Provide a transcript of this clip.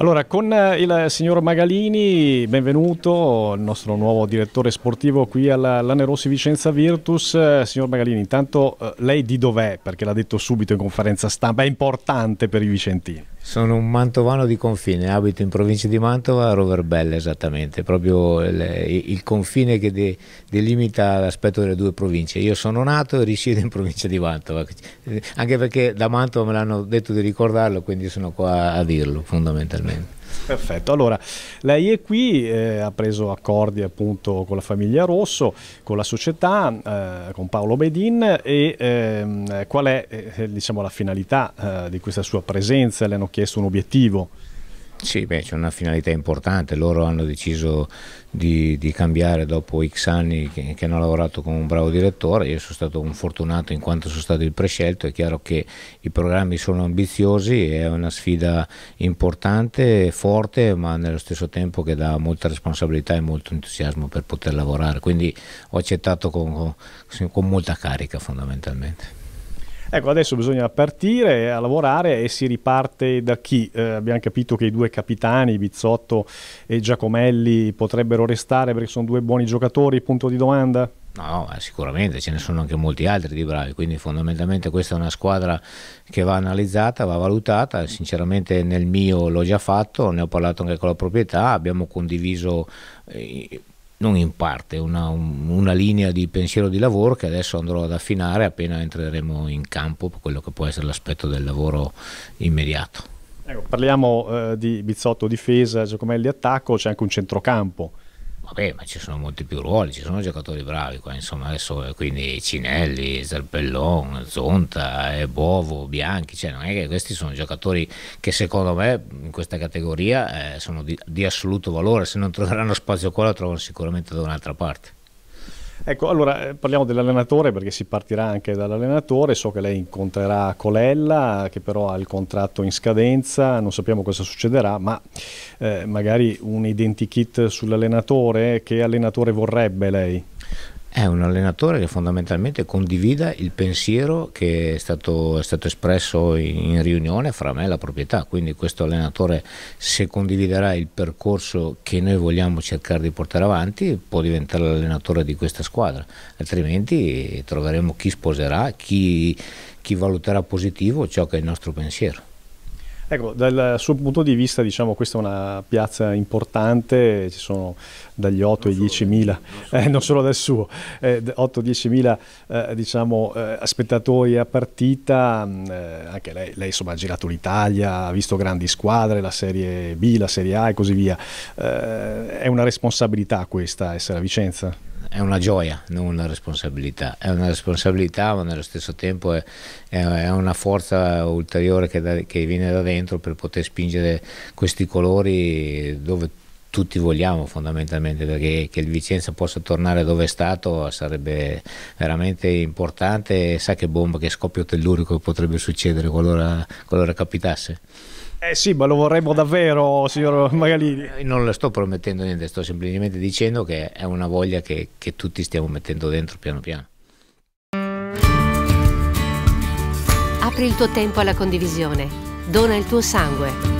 Allora, con eh, il signor Magalini, benvenuto, il nostro nuovo direttore sportivo qui alla Lanerossi Vicenza Virtus. Eh, signor Magalini, intanto eh, lei di dov'è? Perché l'ha detto subito in conferenza stampa, è importante per i vicentini. Sono un mantovano di confine, abito in provincia di Mantova, a Roverbella esattamente, proprio il, il confine che de, delimita l'aspetto delle due province. Io sono nato e risiedo in provincia di Mantova, eh, anche perché da Mantova me l'hanno detto di ricordarlo, quindi sono qua a dirlo fondamentalmente. Perfetto, allora lei è qui, eh, ha preso accordi appunto con la famiglia Rosso, con la società, eh, con Paolo Bedin e ehm, qual è eh, diciamo, la finalità eh, di questa sua presenza? Le hanno chiesto un obiettivo? Sì, beh, c'è una finalità importante, loro hanno deciso di, di cambiare dopo X anni che, che, hanno lavorato con un bravo direttore, io sono stato un fortunato in quanto sono stato il prescelto, è chiaro che i programmi sono ambiziosi, è una sfida importante, forte, ma nello stesso tempo che dà molta responsabilità e molto entusiasmo per poter lavorare, quindi ho accettato con, con, con molta carica fondamentalmente. Ecco, adesso bisogna partire a lavorare e si riparte da chi? Eh, abbiamo capito che i due capitani, Bizzotto e Giacomelli, potrebbero restare perché sono due buoni giocatori, punto di domanda? No, no, sicuramente ce ne sono anche molti altri di bravi, quindi fondamentalmente questa è una squadra che va analizzata, va valutata, sinceramente nel mio l'ho già fatto, ne ho parlato anche con la proprietà, abbiamo condiviso eh, non in parte, una, una, linea di pensiero di lavoro che adesso andrò ad affinare appena entreremo in campo per quello che può essere l'aspetto del lavoro immediato. Ecco, parliamo eh, di Bizzotto difesa, Giacomelli attacco, c'è anche un centrocampo vabbè, ma ci sono molti più ruoli, ci sono giocatori bravi qua, insomma, adesso eh, quindi Cinelli, Zarpellon, Zonta, eh, Bovo, Bianchi, cioè non è che questi sono giocatori che secondo me in questa categoria eh, sono di, di assoluto valore, se non troveranno spazio qua lo trovano sicuramente da un'altra parte. Ecco, allora eh, parliamo dell'allenatore perché si partirà anche dall'allenatore, so che lei incontrerà Colella che però ha il contratto in scadenza, non sappiamo cosa succederà, ma eh, magari un identikit sull'allenatore, che allenatore vorrebbe lei? È un allenatore che fondamentalmente condivida il pensiero che è stato, è stato espresso in, in, riunione fra me e la proprietà, quindi questo allenatore se condividerà il percorso che noi vogliamo cercare di portare avanti può diventare l'allenatore di questa squadra, altrimenti troveremo chi sposerà, chi, chi valuterà positivo ciò che è il nostro pensiero. Ecco, dal suo punto di vista, diciamo, questa è una piazza importante, ci sono dagli 8 non ai 10 mila, eh, non solo dal suo, eh, 8-10 mila eh, diciamo, eh, spettatori a partita, mm, eh, anche lei, lei, insomma, ha girato l'Italia, ha visto grandi squadre, la Serie B, la Serie A e così via. Eh, è una responsabilità questa essere a Vicenza? è una gioia, non una responsabilità. È una responsabilità, ma nello stesso tempo è, è una forza ulteriore che, da, che viene da dentro per poter spingere questi colori dove tutti vogliamo fondamentalmente perché che il Vicenza possa tornare dove è stato sarebbe veramente importante e sa che bomba, che scoppio tellurico potrebbe succedere qualora, qualora capitasse. Eh sì, ma lo vorremmo davvero, signor Magalini. Eh, non le sto promettendo niente, sto semplicemente dicendo che è una voglia che, che tutti stiamo mettendo dentro piano piano. Apri il tuo tempo alla condivisione, dona il tuo sangue.